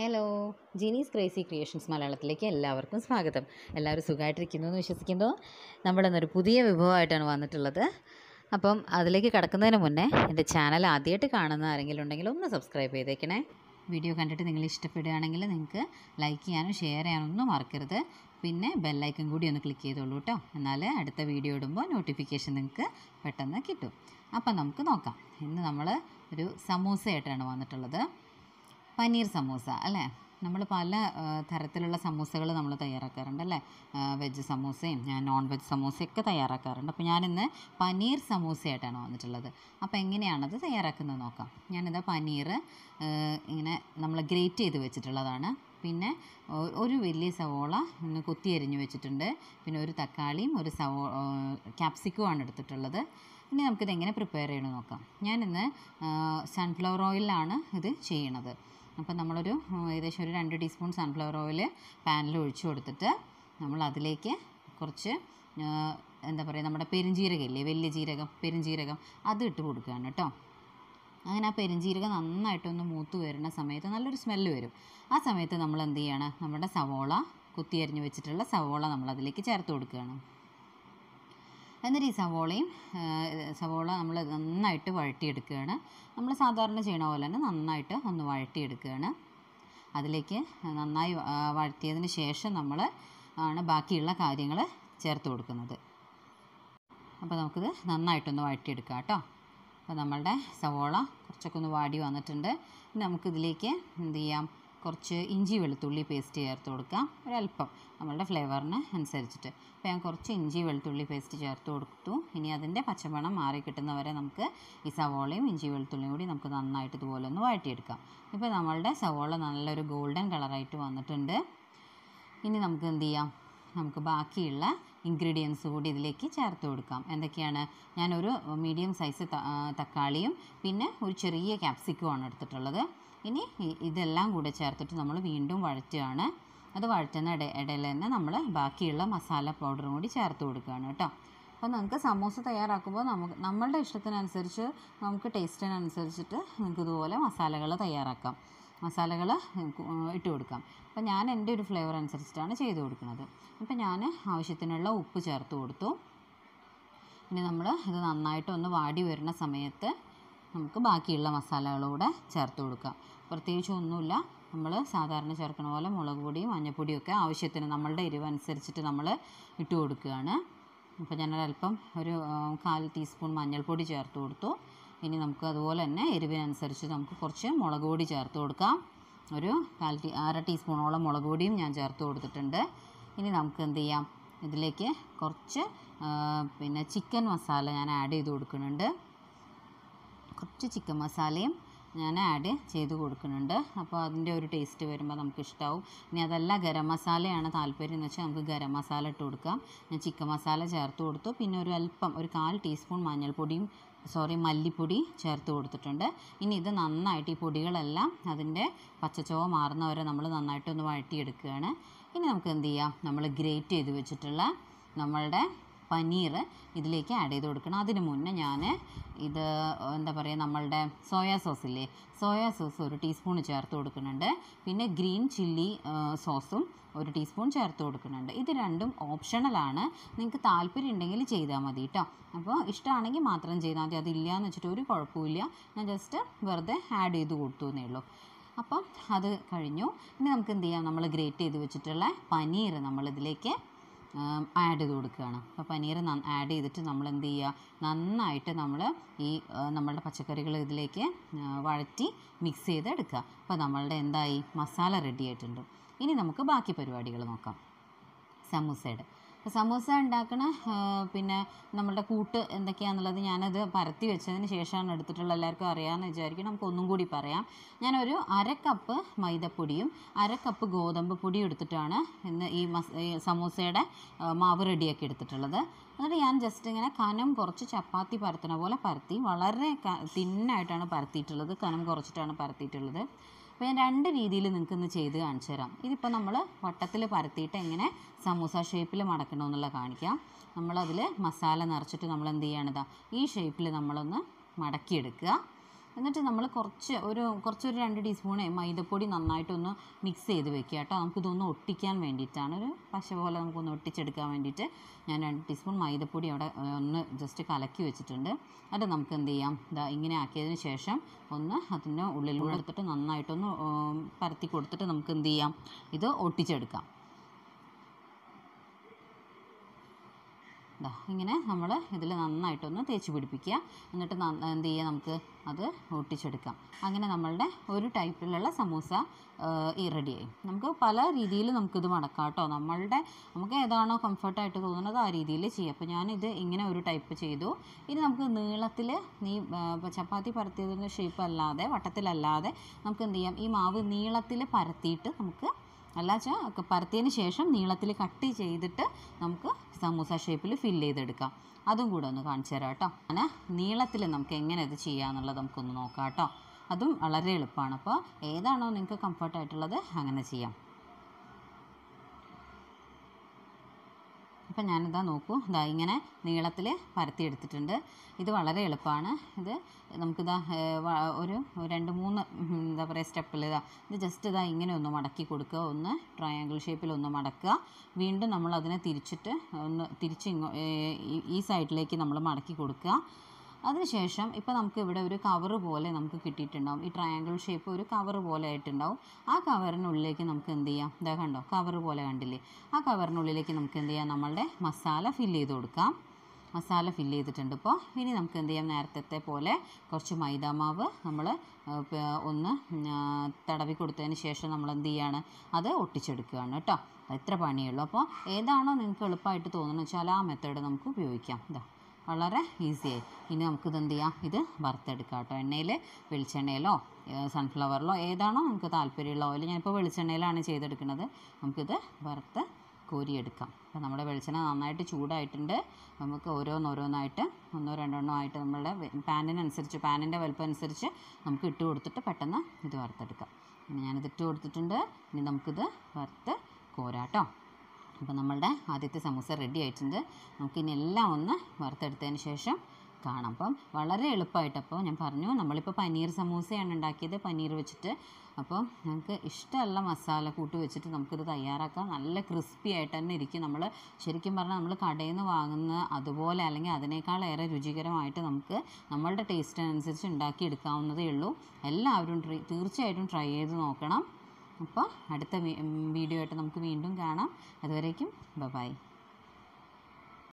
hello Jini's crazy creations മലയാളത്തിലേക്ക് എല്ലാവർക്കും സ്വാഗതം എല്ലാവരും സുഖമായിട്ടിരിക്കുന്നു എന്ന് വിശ്വസിക്കുന്നു നമ്മളിന്നൊരു പുതിയ വിഭവമായിട്ടാണ് വന്നിട്ടുള്ളത് അപ്പം അതിലേക്ക് കടക്കുന്നതിന് മുന്നേ എൻ്റെ ചാനൽ ആദ്യമായിട്ട് കാണുന്ന ആരെങ്കിലും ഉണ്ടെങ്കിൽ ഒന്ന് സബ്സ്ക്രൈബ് ചെയ്തേക്കണേ വീഡിയോ കണ്ടിട്ട് നിങ്ങൾ ഇഷ്ടപ്പെടുകയാണെങ്കിൽ നിങ്ങൾക്ക് ലൈക്ക് ചെയ്യാനും ഷെയർ ചെയ്യാനും ഒന്നും മറക്കരുത് പിന്നെ ബെല്ലൈക്കൺ കൂടി ഒന്ന് ക്ലിക്ക് ചെയ്തോളൂ കേട്ടോ എന്നാൽ അടുത്ത വീഡിയോ ഇടുമ്പോൾ നോട്ടിഫിക്കേഷൻ നിങ്ങൾക്ക് പെട്ടെന്ന് കിട്ടും അപ്പം നമുക്ക് നോക്കാം ഇന്ന് നമ്മൾ ഒരു സമൂസയായിട്ടാണ് വന്നിട്ടുള്ളത് പനീർ സമൂസ അല്ലേ നമ്മൾ പല തരത്തിലുള്ള സമൂസകൾ നമ്മൾ തയ്യാറാക്കാറുണ്ട് അല്ലേ വെജ് സമൂസയും നോൺ വെജ് സമൂസയൊക്കെ തയ്യാറാക്കാറുണ്ട് അപ്പോൾ ഞാനിന്ന് പനീർ സമൂസയായിട്ടാണ് വന്നിട്ടുള്ളത് അപ്പോൾ എങ്ങനെയാണത് തയ്യാറാക്കുന്നത് നോക്കാം ഞാനിത് പനീർ ഇങ്ങനെ നമ്മൾ ഗ്രേറ്റ് ചെയ്ത് വെച്ചിട്ടുള്ളതാണ് പിന്നെ ഒരു വലിയ സവോള കൊത്തി അരിഞ്ഞ് വെച്ചിട്ടുണ്ട് പിന്നെ ഒരു തക്കാളിയും ഒരു സവോ ക്യാപ്സിക്കുമാണ് എടുത്തിട്ടുള്ളത് ഇനി നമുക്കിത് എങ്ങനെ പ്രിപ്പയർ ചെയ്യണമെന്ന് നോക്കാം ഞാനിന്ന് സൺഫ്ലവർ ഓയിലാണ് ഇത് ചെയ്യണത് അപ്പം നമ്മളൊരു ഏകദേശം ഒരു രണ്ട് ടീസ്പൂൺ സൺഫ്ലവർ ഓയിൽ പാനിൽ ഒഴിച്ചു കൊടുത്തിട്ട് നമ്മൾ അതിലേക്ക് കുറച്ച് എന്താ പറയുക നമ്മുടെ പെരുംജീരകമില്ലേ വലിയ ജീരകം പെരുംജീരകം അത് ഇട്ട് കൊടുക്കുകയാണ് കേട്ടോ അങ്ങനെ ആ പെരുംജീരകം നന്നായിട്ടൊന്ന് മൂത്ത് വരുന്ന സമയത്ത് നല്ലൊരു സ്മെല്ല് വരും ആ സമയത്ത് നമ്മൾ എന്ത് ചെയ്യണം നമ്മുടെ സവോള കുത്തിയരിഞ്ഞ് വെച്ചിട്ടുള്ള സവോള നമ്മൾ അതിലേക്ക് ചേർത്ത് കൊടുക്കുകയാണ് എന്നിട്ട് ഈ സവോളയും സവോള നമ്മൾ നന്നായിട്ട് വഴട്ടിയെടുക്കുകയാണ് നമ്മൾ സാധാരണ ചെയ്യണ പോലെ തന്നെ നന്നായിട്ട് ഒന്ന് വഴട്ടിയെടുക്കുകയാണ് അതിലേക്ക് നന്നായി വഴറ്റിയതിന് ശേഷം നമ്മൾ ആണ് ബാക്കിയുള്ള കാര്യങ്ങൾ ചേർത്ത് കൊടുക്കുന്നത് അപ്പോൾ നമുക്കിത് നന്നായിട്ടൊന്ന് വഴറ്റിയെടുക്കാം കേട്ടോ അപ്പോൾ നമ്മളുടെ സവോള കുറച്ചൊക്കെ ഒന്ന് വാടി വന്നിട്ടുണ്ട് ഇനി നമുക്കിതിലേക്ക് എന്ത് ചെയ്യാം കുറച്ച് ഇഞ്ചി വെളുത്തുള്ളി പേസ്റ്റ് ചേർത്ത് കൊടുക്കാം ഒരല്പം നമ്മളുടെ ഫ്ലേവറിന് അനുസരിച്ചിട്ട് അപ്പോൾ ഞാൻ കുറച്ച് ഇഞ്ചി വെളുത്തുള്ളി പേസ്റ്റ് ചേർത്ത് കൊടുത്തു ഇനി അതിൻ്റെ പച്ചമണം മാറി കിട്ടുന്നവരെ നമുക്ക് ഈ സവോളയും ഇഞ്ചി വെളുത്തുള്ളിയും കൂടി നമുക്ക് നന്നായിട്ട് ഇതുപോലെ ഒന്ന് വഴറ്റിയെടുക്കാം ഇപ്പോൾ നമ്മളുടെ സവോള നല്ലൊരു ഗോൾഡൻ കളറായിട്ട് വന്നിട്ടുണ്ട് ഇനി നമുക്ക് എന്ത് ചെയ്യാം നമുക്ക് ബാക്കിയുള്ള ഇൻഗ്രീഡിയൻസ് കൂടി ഇതിലേക്ക് ചേർത്ത് കൊടുക്കാം എന്തൊക്കെയാണ് ഞാനൊരു മീഡിയം സൈസ് തക്കാളിയും പിന്നെ ഒരു ചെറിയ ക്യാപ്സിക്കുമാണ് എടുത്തിട്ടുള്ളത് ഇനി ഇതെല്ലാം കൂടെ ചേർത്തിട്ട് നമ്മൾ വീണ്ടും വഴറ്റുകയാണ് അത് വഴറ്റുന്ന ഇട ഇടയിൽ തന്നെ നമ്മൾ ബാക്കിയുള്ള മസാല പൗഡറും കൂടി ചേർത്ത് കൊടുക്കുകയാണ് കേട്ടോ അപ്പോൾ നിങ്ങൾക്ക് സമോസ തയ്യാറാക്കുമ്പോൾ നമുക്ക് നമ്മളുടെ ഇഷ്ടത്തിനനുസരിച്ച് നമുക്ക് ടേസ്റ്റിനനുസരിച്ചിട്ട് നിങ്ങൾക്ക് ഇതുപോലെ മസാലകൾ തയ്യാറാക്കാം മസാലകൾ ഇട്ട് കൊടുക്കാം അപ്പോൾ ഞാൻ എൻ്റെ ഒരു ഫ്ലേവർ അനുസരിച്ചിട്ടാണ് ചെയ്ത് കൊടുക്കുന്നത് അപ്പോൾ ഞാൻ ആവശ്യത്തിനുള്ള ഉപ്പ് ചേർത്ത് കൊടുത്തു ഇനി നമ്മൾ ഇത് നന്നായിട്ട് ഒന്ന് വാടി വരുന്ന സമയത്ത് നമുക്ക് ബാക്കിയുള്ള മസാലകളൂടെ ചേർത്ത് കൊടുക്കാം പ്രത്യേകിച്ച് ഒന്നുമില്ല നമ്മൾ സാധാരണ ചേർക്കുന്ന പോലെ മുളക് പൊടിയും മഞ്ഞൾപ്പൊടിയും ഒക്കെ ആവശ്യത്തിന് നമ്മളുടെ അനുസരിച്ചിട്ട് നമ്മൾ ഇട്ട് കൊടുക്കുകയാണ് അപ്പോൾ ഞാനൊരല്പം ഒരു കാൽ ടീസ്പൂൺ മഞ്ഞൾപ്പൊടി ചേർത്ത് കൊടുത്തു ഇനി നമുക്ക് അതുപോലെ തന്നെ എരിവിനനുസരിച്ച് നമുക്ക് കുറച്ച് മുളക് പൊടി ചേർത്ത് കൊടുക്കാം ഒരു കാൽ ടീ അര ടീസ്പൂണോളം മുളക് പൊടിയും ഞാൻ ചേർത്ത് കൊടുത്തിട്ടുണ്ട് ഇനി നമുക്ക് എന്ത് ചെയ്യാം ഇതിലേക്ക് കുറച്ച് പിന്നെ ചിക്കൻ മസാല ഞാൻ ആഡ് ചെയ്ത് കൊടുക്കുന്നുണ്ട് കുറച്ച് ചിക്കൻ മസാലയും ഞാൻ ആഡ് ചെയ്ത് കൊടുക്കുന്നുണ്ട് അപ്പോൾ അതിൻ്റെ ഒരു ടേസ്റ്റ് വരുമ്പോൾ നമുക്ക് ഇഷ്ടമാവും ഇനി അതല്ല ഗരം മസാലയാണ് താല്പര്യം എന്ന് വെച്ചാൽ നമുക്ക് ഗരം മസാല ഇട്ട് കൊടുക്കാം ഞാൻ ചിക്കൻ മസാല ചേർത്ത് കൊടുത്തു പിന്നെ ഒരു അല്പം ഒരു കാൽ ടീസ്പൂൺ മഞ്ഞൾപ്പൊടിയും സോറി മല്ലിപ്പൊടി ചേർത്ത് കൊടുത്തിട്ടുണ്ട് ഇനി ഇത് നന്നായിട്ട് ഈ പൊടികളെല്ലാം അതിൻ്റെ പച്ചച്ചോവ മാറുന്നവരെ വരെ നമ്മൾ നന്നായിട്ടൊന്ന് വഴറ്റിയെടുക്കുകയാണ് ഇനി നമുക്ക് എന്ത് ചെയ്യാം നമ്മൾ ഗ്രേറ്റ് ചെയ്ത് വെച്ചിട്ടുള്ള നമ്മളുടെ പനീർ ഇതിലേക്ക് ആഡ് ചെയ്ത് കൊടുക്കണം അതിന് മുന്നേ ഞാൻ ഇത് എന്താ പറയുക നമ്മളുടെ സോയാ സോസ് ഇല്ലേ സോയാ സോസ് ഒരു ടീസ്പൂൺ ചേർത്ത് കൊടുക്കുന്നുണ്ട് പിന്നെ ഗ്രീൻ ചില്ലി സോസും ഒരു ടീസ്പൂൺ ചേർത്ത് കൊടുക്കുന്നുണ്ട് ഇത് രണ്ടും ഓപ്ഷണലാണ് നിങ്ങൾക്ക് താല്പര്യം ഉണ്ടെങ്കിൽ ചെയ്താൽ മതി കേട്ടോ അപ്പോൾ ഇഷ്ടമാണെങ്കിൽ മാത്രം ചെയ്താൽ മതി അതില്ല എന്ന് വെച്ചിട്ട് ഒരു കുഴപ്പമില്ല ഞാൻ ജസ്റ്റ് വെറുതെ ആഡ് ചെയ്ത് കൊടുത്തു എന്നേ ഉള്ളൂ അപ്പം അത് കഴിഞ്ഞു ഇനി നമുക്ക് എന്ത് ചെയ്യാം നമ്മൾ ഗ്രേറ്റ് ചെയ്ത് വെച്ചിട്ടുള്ള പനീർ നമ്മളിതിലേക്ക് ആഡ് ചെയ്ത് കൊടുക്കുകയാണ് അപ്പോൾ പനീർ ആഡ് ചെയ്തിട്ട് നമ്മൾ എന്ത് ചെയ്യുക നന്നായിട്ട് നമ്മൾ ഈ നമ്മളുടെ പച്ചക്കറികൾ ഇതിലേക്ക് വഴറ്റി മിക്സ് ചെയ്ത് എടുക്കുക അപ്പോൾ നമ്മളുടെ എന്തായി മസാല റെഡി ആയിട്ടുണ്ട് ഇനി നമുക്ക് ബാക്കി പരിപാടികൾ നോക്കാം സമൂസയുടെ സമൂസ ഉണ്ടാക്കണ പിന്നെ നമ്മളുടെ കൂട്ട് എന്തൊക്കെയാണെന്നുള്ളത് ഞാനത് പരത്തി വെച്ചതിന് ശേഷമാണ് എടുത്തിട്ടുള്ളത് എല്ലാവർക്കും അറിയാമെന്ന് വിചാരിക്കും നമുക്ക് ഒന്നും കൂടി പറയാം ഞാനൊരു അര കപ്പ് മൈദപ്പൊടിയും അര കപ്പ് ഗോതമ്പ് പൊടിയും എടുത്തിട്ടാണ് ഇന്ന് ഈ സമോസയുടെ സമൂസയുടെ മാവ് റെഡിയാക്കി എടുത്തിട്ടുള്ളത് എന്നിട്ട് ഞാൻ ജസ്റ്റ് ഇങ്ങനെ കനം കുറച്ച് ചപ്പാത്തി പരത്തണ പോലെ പരത്തി വളരെ തിന്നായിട്ടാണ് പരത്തിയിട്ടുള്ളത് കനം കുറച്ചിട്ടാണ് പരത്തിയിട്ടുള്ളത് അപ്പോൾ ഞാൻ രണ്ട് രീതിയിൽ ഇന്ന് ചെയ്ത് കാണിച്ചു തരാം ഇതിപ്പോൾ നമ്മൾ വട്ടത്തിൽ പരത്തിയിട്ട് എങ്ങനെ സമൂസ ഷേപ്പിൽ മടക്കണമെന്നുള്ള കാണിക്കാം നമ്മളതിൽ മസാല നിറച്ചിട്ട് നമ്മൾ എന്ത് ചെയ്യണതാണ് ഈ ഷേപ്പിൽ നമ്മളൊന്ന് മടക്കിയെടുക്കുക എന്നിട്ട് നമ്മൾ കുറച്ച് ഒരു കുറച്ചൊരു രണ്ട് ടീസ്പൂൺ മൈദപ്പൊടി നന്നായിട്ടൊന്ന് മിക്സ് ചെയ്ത് വെക്കുക കേട്ടോ നമുക്കിതൊന്ന് ഒട്ടിക്കാൻ വേണ്ടിയിട്ടാണ് ഒരു പശ പോലെ നമുക്കൊന്ന് ഒട്ടിച്ചെടുക്കാൻ വേണ്ടിയിട്ട് ഞാൻ രണ്ട് ടീസ്പൂൺ മൈദപ്പൊടി അവിടെ ഒന്ന് ജസ്റ്റ് കലക്കി വെച്ചിട്ടുണ്ട് അത് നമുക്ക് എന്ത് ചെയ്യാം ഇതാ ഇങ്ങനെ ആക്കിയതിന് ശേഷം ഒന്ന് അതിൻ്റെ ഉള്ളിലൂടെ എടുത്തിട്ട് നന്നായിട്ടൊന്ന് പരത്തി കൊടുത്തിട്ട് നമുക്ക് എന്ത് ചെയ്യാം ഇത് ഒട്ടിച്ചെടുക്കാം ഇതാ ഇങ്ങനെ നമ്മൾ ഇതിൽ നന്നായിട്ടൊന്ന് തേച്ച് പിടിപ്പിക്കുക എന്നിട്ട് എന്ത് ചെയ്യുക നമുക്ക് അത് ഒട്ടിച്ചെടുക്കാം അങ്ങനെ നമ്മളുടെ ഒരു ടൈപ്പിലുള്ള സമൂസ ഈ റെഡിയായി നമുക്ക് പല രീതിയിൽ നമുക്കിത് മടക്കാം കേട്ടോ നമ്മളുടെ നമുക്ക് ഏതാണോ കംഫർട്ടായിട്ട് തോന്നുന്നത് ആ രീതിയിൽ ചെയ്യാം അപ്പോൾ ഞാനിത് ഇങ്ങനെ ഒരു ടൈപ്പ് ചെയ്തു ഇനി നമുക്ക് നീളത്തിൽ നീ ചപ്പാത്തി പരത്തിയതിൻ്റെ ഷേപ്പ് അല്ലാതെ വട്ടത്തിലല്ലാതെ നമുക്ക് എന്ത് ചെയ്യാം ഈ മാവ് നീളത്തിൽ പരത്തിയിട്ട് നമുക്ക് അല്ലാച്ചാൽ ഒക്കെ പരത്തിയതിന് ശേഷം നീളത്തിൽ കട്ട് ചെയ്തിട്ട് നമുക്ക് സമൂസ ഷേപ്പിൽ ഫില്ല് ചെയ്തെടുക്കാം അതും കൂടെ ഒന്ന് കാണിച്ചു തരാം കേട്ടോ അങ്ങനെ നീളത്തിൽ നമുക്ക് എങ്ങനെ ഇത് ചെയ്യാമെന്നുള്ളത് നമുക്കൊന്ന് നോക്കാം കേട്ടോ അതും വളരെ എളുപ്പമാണ് അപ്പോൾ ഏതാണോ നിങ്ങൾക്ക് കംഫർട്ടായിട്ടുള്ളത് അങ്ങനെ ചെയ്യാം അപ്പം ഞാനിതാ നോക്കൂ ഇതാ ഇങ്ങനെ നീളത്തിൽ പരത്തിയെടുത്തിട്ടുണ്ട് ഇത് വളരെ എളുപ്പമാണ് ഇത് നമുക്കിതാ ഒരു രണ്ട് മൂന്ന് എന്താ പറയുക സ്റ്റെപ്പിൽ ഇതാ ഇത് ജസ്റ്റ് ഇതാ ഇങ്ങനെ ഒന്ന് മടക്കി കൊടുക്കുക ഒന്ന് ട്രയാങ്കിൾ ഷേപ്പിൽ ഒന്ന് മടക്കുക വീണ്ടും നമ്മൾ അതിനെ തിരിച്ചിട്ട് ഒന്ന് തിരിച്ച് ഈ സൈഡിലേക്ക് നമ്മൾ മടക്കി കൊടുക്കുക അതിനുശേഷം ഇപ്പോൾ നമുക്ക് ഇവിടെ ഒരു കവർ പോലെ നമുക്ക് കിട്ടിയിട്ടുണ്ടാവും ഈ ട്രയാങ്കിൾ ഷേപ്പ് ഒരു കവർ പോലെ ആയിട്ടുണ്ടാവും ആ കവറിനുള്ളിലേക്ക് നമുക്ക് എന്ത് ചെയ്യാം ഇതാ കണ്ടോ കവർ പോലെ കണ്ടില്ലേ ആ കവറിനുള്ളിലേക്ക് നമുക്ക് എന്ത് ചെയ്യാം നമ്മളുടെ മസാല ഫില്ല് ചെയ്ത് കൊടുക്കാം മസാല ഫില്ല് ചെയ്തിട്ടുണ്ട് ഇപ്പോൾ ഇനി നമുക്ക് എന്ത് ചെയ്യാം നേരത്തെ പോലെ കുറച്ച് മൈദാമാവ് നമ്മൾ ഒന്ന് തടവി കൊടുത്തതിന് ശേഷം നമ്മൾ എന്ത് ചെയ്യാണ് അത് ഒട്ടിച്ചെടുക്കുകയാണ് കേട്ടോ എത്ര പണിയുള്ളൂ അപ്പോൾ ഏതാണോ നിങ്ങൾക്ക് എളുപ്പമായിട്ട് തോന്നുന്നത് വെച്ചാൽ ആ മെത്തേഡ് നമുക്ക് ഉപയോഗിക്കാം ഇതാ വളരെ ഈസിയായി ഇനി നമുക്കിത് എന്ത് ചെയ്യാം ഇത് വറുത്തെടുക്കാം കേട്ടോ എണ്ണയിൽ വെളിച്ചെണ്ണയിലോ സൺഫ്ലവറിലോ ഏതാണോ നമുക്ക് താല്പര്യമുള്ള ഓയിൽ ഞാനിപ്പോൾ വെളിച്ചെണ്ണയിലാണ് ചെയ്തെടുക്കുന്നത് നമുക്കിത് വറുത്ത് കോരിയെടുക്കാം അപ്പോൾ നമ്മുടെ വെളിച്ചെണ്ണ നന്നായിട്ട് ചൂടായിട്ടുണ്ട് നമുക്ക് ഓരോന്നോരോന്നായിട്ട് ഒന്നോ രണ്ടെണ്ണോ ആയിട്ട് നമ്മളുടെ പാനിനനുസരിച്ച് പാനിൻ്റെ വലുപ്പം അനുസരിച്ച് നമുക്ക് ഇട്ട് കൊടുത്തിട്ട് പെട്ടെന്ന് ഇത് വറുത്തെടുക്കാം ഞാനിത് ഇട്ട് കൊടുത്തിട്ടുണ്ട് ഇനി നമുക്കിത് വറുത്ത് കോരാട്ടോ അപ്പോൾ നമ്മളുടെ ആദ്യത്തെ സമൂസ റെഡി ആയിട്ടുണ്ട് നമുക്കിനി എല്ലാം ഒന്ന് വറുത്തെടുത്തതിന് ശേഷം കാണാം അപ്പം വളരെ എളുപ്പമായിട്ട് അപ്പോൾ ഞാൻ പറഞ്ഞു നമ്മളിപ്പോൾ പനീർ സമൂസയാണ് ഉണ്ടാക്കിയത് പനീർ വെച്ചിട്ട് അപ്പോൾ നമുക്ക് ഇഷ്ടമുള്ള മസാല കൂട്ട് വെച്ചിട്ട് നമുക്കിത് തയ്യാറാക്കാം നല്ല ക്രിസ്പി ആയിട്ട് തന്നെ ഇരിക്കും നമ്മൾ ശരിക്കും പറഞ്ഞാൽ നമ്മൾ കടയിൽ നിന്ന് വാങ്ങുന്ന അതുപോലെ അല്ലെങ്കിൽ അതിനേക്കാളേറെ രുചികരമായിട്ട് നമുക്ക് നമ്മളുടെ ടേസ്റ്റിനനുസരിച്ച് ഉണ്ടാക്കിയെടുക്കാവുന്നതേ ഉള്ളൂ എല്ലാവരും തീർച്ചയായിട്ടും ട്രൈ ചെയ്ത് നോക്കണം അപ്പോൾ അടുത്ത വീഡിയോ ആയിട്ട് നമുക്ക് വീണ്ടും കാണാം അതുവരേക്കും ബൈ ബൈ